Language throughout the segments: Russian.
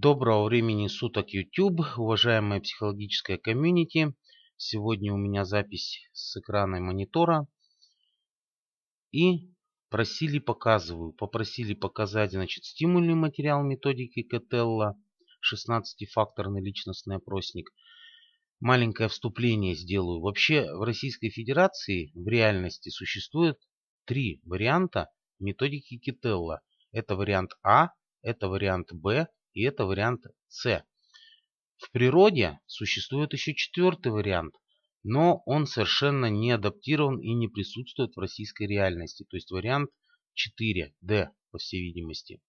Доброго времени суток YouTube, уважаемая психологическая комьюнити. Сегодня у меня запись с экрана монитора. И просили показываю. Попросили показать значит, стимульный материал методики Котелла, 16-факторный личностный опросник. Маленькое вступление сделаю. Вообще в Российской Федерации в реальности существует три варианта методики Кителла. Это вариант А, это вариант Б и это вариант С. В природе существует еще четвертый вариант, но он совершенно не адаптирован и не присутствует в российской реальности, то есть вариант 4D, по всей видимости.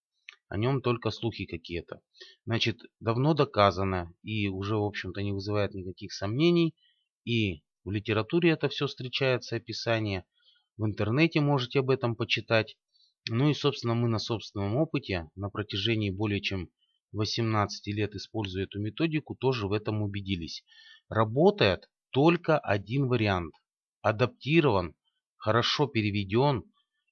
О нем только слухи какие-то. Значит, давно доказано и уже, в общем-то, не вызывает никаких сомнений. И в литературе это все встречается, описание. В интернете можете об этом почитать. Ну и, собственно, мы на собственном опыте на протяжении более чем 18 лет используя эту методику, тоже в этом убедились. Работает только один вариант. Адаптирован, хорошо переведен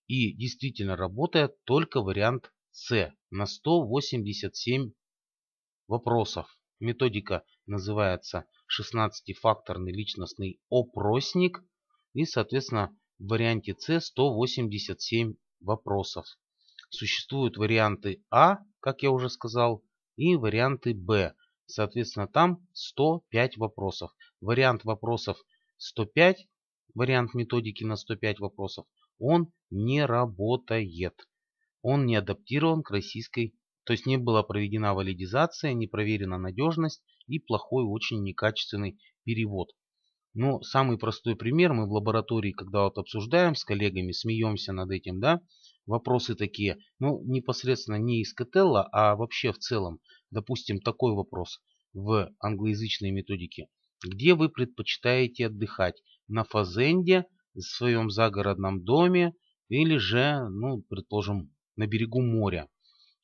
и действительно работает только вариант С на 187 вопросов. Методика называется 16-факторный личностный опросник и, соответственно, в варианте С 187 вопросов. Существуют варианты А, как я уже сказал, и варианты Б. Соответственно, там 105 вопросов. Вариант вопросов 105, вариант методики на 105 вопросов, он не работает. Он не адаптирован к российской, то есть не была проведена валидизация, не проверена надежность и плохой, очень некачественный перевод. Ну, самый простой пример, мы в лаборатории, когда вот обсуждаем с коллегами, смеемся над этим, да, вопросы такие, ну, непосредственно не из Котелла, а вообще в целом, допустим, такой вопрос в англоязычной методике. Где вы предпочитаете отдыхать? На фазенде, в своем загородном доме или же, ну, предположим, на берегу моря?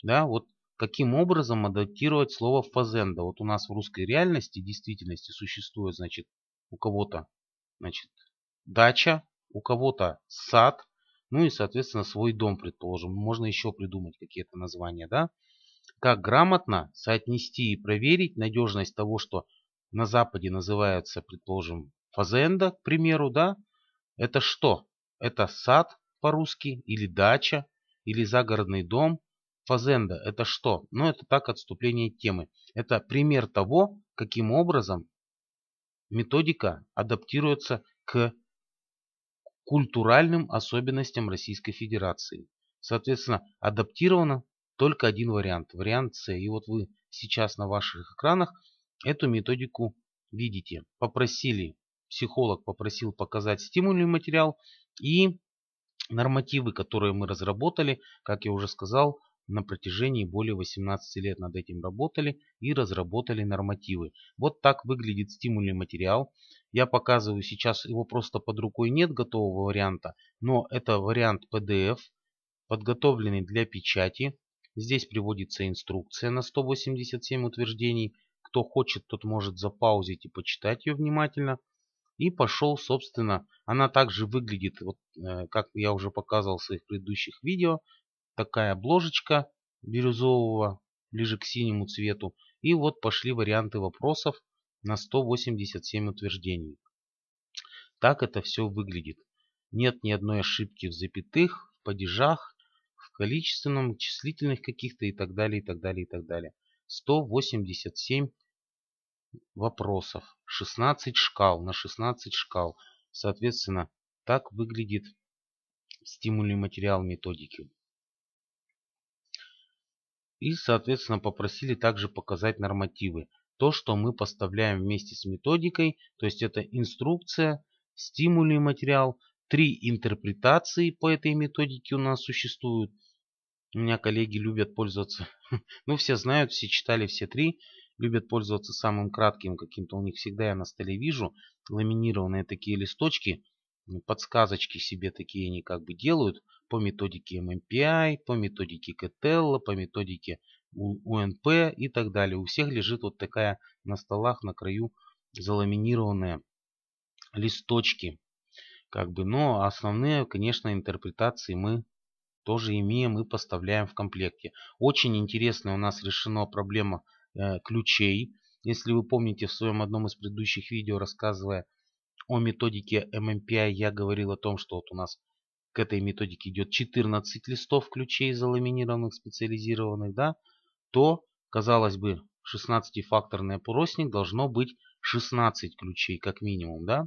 Да, вот каким образом адаптировать слово фазенда? Вот у нас в русской реальности, действительности существует, значит, у кого-то, значит, дача, у кого-то сад, ну и, соответственно, свой дом, предположим. Можно еще придумать какие-то названия, да? Как грамотно соотнести и проверить надежность того, что на Западе называется, предположим, фазенда, к примеру, да? Это что? Это сад по-русски или дача или загородный дом? Фазенда – это что? Ну, это так отступление темы. Это пример того, каким образом методика адаптируется к культуральным особенностям Российской Федерации. Соответственно, адаптировано только один вариант, вариант С. И вот вы сейчас на ваших экранах эту методику видите. Попросили, психолог попросил показать стимульный материал и нормативы, которые мы разработали, как я уже сказал, на протяжении более 18 лет над этим работали и разработали нормативы. Вот так выглядит стимульный материал. Я показываю сейчас, его просто под рукой нет готового варианта, но это вариант PDF, подготовленный для печати. Здесь приводится инструкция на 187 утверждений. Кто хочет, тот может запаузить и почитать ее внимательно. И пошел, собственно, она также выглядит, вот, э, как я уже показывал в своих предыдущих видео, такая обложечка бирюзового, ближе к синему цвету. И вот пошли варианты вопросов на 187 утверждений. Так это все выглядит. Нет ни одной ошибки в запятых, в падежах, в количественном, числительных каких-то и так далее, и так далее, и так далее. 187 вопросов. 16 шкал на 16 шкал. Соответственно, так выглядит стимульный материал методики. И, соответственно, попросили также показать нормативы. То, что мы поставляем вместе с методикой, то есть это инструкция, стимули материал, три интерпретации по этой методике у нас существуют. У меня коллеги любят пользоваться, ну все знают, все читали все три, любят пользоваться самым кратким каким-то. У них всегда я на столе вижу ламинированные такие листочки, подсказочки себе такие они как бы делают по методике MMPI, а по методике Кетелла, по методике УНП и так далее. У всех лежит вот такая на столах, на краю заламинированные листочки. Как бы, но основные, конечно, интерпретации мы тоже имеем и поставляем в комплекте. Очень интересная у нас решена проблема э, ключей. Если вы помните, в своем одном из предыдущих видео, рассказывая о методике MMPI, а, я говорил о том, что вот у нас к этой методике идет 14 листов ключей заламинированных специализированных, да, то, казалось бы, 16-факторный опросник должно быть 16 ключей как минимум, да.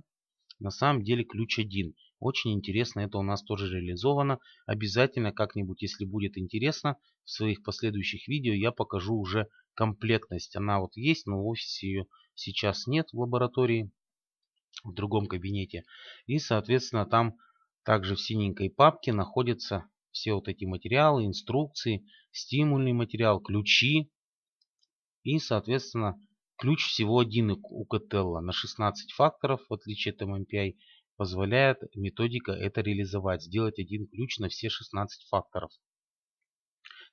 На самом деле ключ один. Очень интересно, это у нас тоже реализовано. Обязательно как-нибудь, если будет интересно, в своих последующих видео я покажу уже комплектность. Она вот есть, но в офисе ее сейчас нет в лаборатории, в другом кабинете. И, соответственно, там также в синенькой папке находятся все вот эти материалы, инструкции, стимульный материал, ключи. И, соответственно, ключ всего один у Котелла на 16 факторов, в отличие от MMPI, позволяет методика это реализовать, сделать один ключ на все 16 факторов.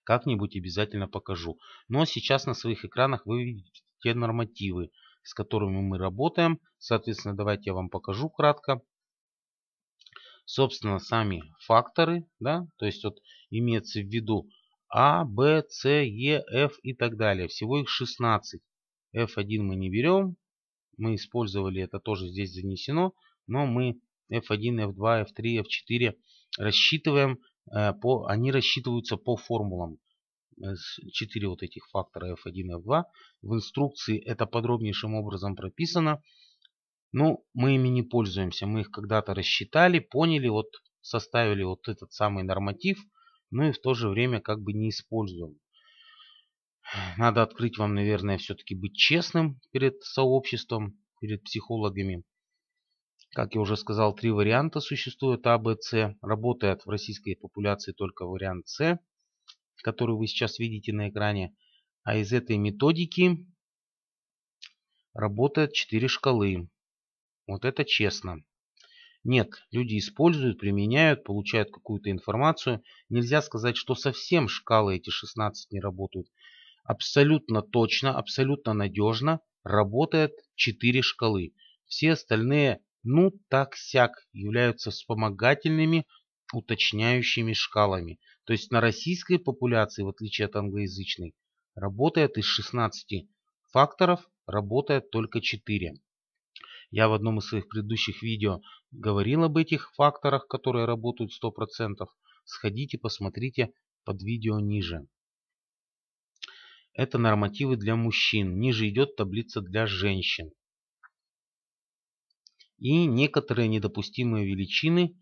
Как-нибудь обязательно покажу. Но сейчас на своих экранах вы видите те нормативы, с которыми мы работаем. Соответственно, давайте я вам покажу кратко собственно, сами факторы, да, то есть вот имеется в виду А, Б, С, Е, Ф и так далее. Всего их 16. F1 мы не берем, мы использовали, это тоже здесь занесено, но мы F1, F2, F3, F4 рассчитываем, э, по, они рассчитываются по формулам. 4 э, вот этих фактора F1, F2. В инструкции это подробнейшим образом прописано. Ну, мы ими не пользуемся. Мы их когда-то рассчитали, поняли, вот составили вот этот самый норматив, ну и в то же время как бы не используем. Надо открыть вам, наверное, все-таки быть честным перед сообществом, перед психологами. Как я уже сказал, три варианта существуют: А, Б, С. Работает в российской популяции только вариант С, который вы сейчас видите на экране. А из этой методики работает четыре шкалы. Вот это честно. Нет, люди используют, применяют, получают какую-то информацию. Нельзя сказать, что совсем шкалы эти 16 не работают. Абсолютно точно, абсолютно надежно работает 4 шкалы. Все остальные, ну так-сяк, являются вспомогательными, уточняющими шкалами. То есть на российской популяции, в отличие от англоязычной, работает из 16 факторов, работает только 4. Я в одном из своих предыдущих видео говорил об этих факторах, которые работают 100%. Сходите, посмотрите под видео ниже. Это нормативы для мужчин. Ниже идет таблица для женщин. И некоторые недопустимые величины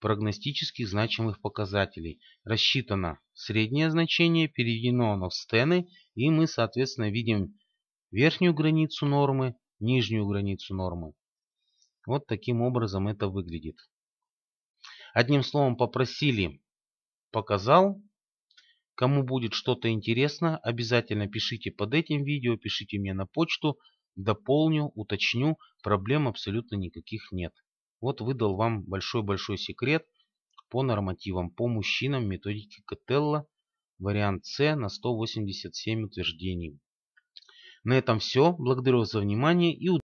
прогностически значимых показателей. Рассчитано среднее значение, переведено оно в стены, и мы, соответственно, видим верхнюю границу нормы, нижнюю границу нормы. Вот таким образом это выглядит. Одним словом, попросили, показал. Кому будет что-то интересно, обязательно пишите под этим видео, пишите мне на почту. Дополню, уточню, проблем абсолютно никаких нет. Вот выдал вам большой-большой секрет по нормативам, по мужчинам методики Котелла, вариант С на 187 утверждений. На этом все. Благодарю вас за внимание и удачи!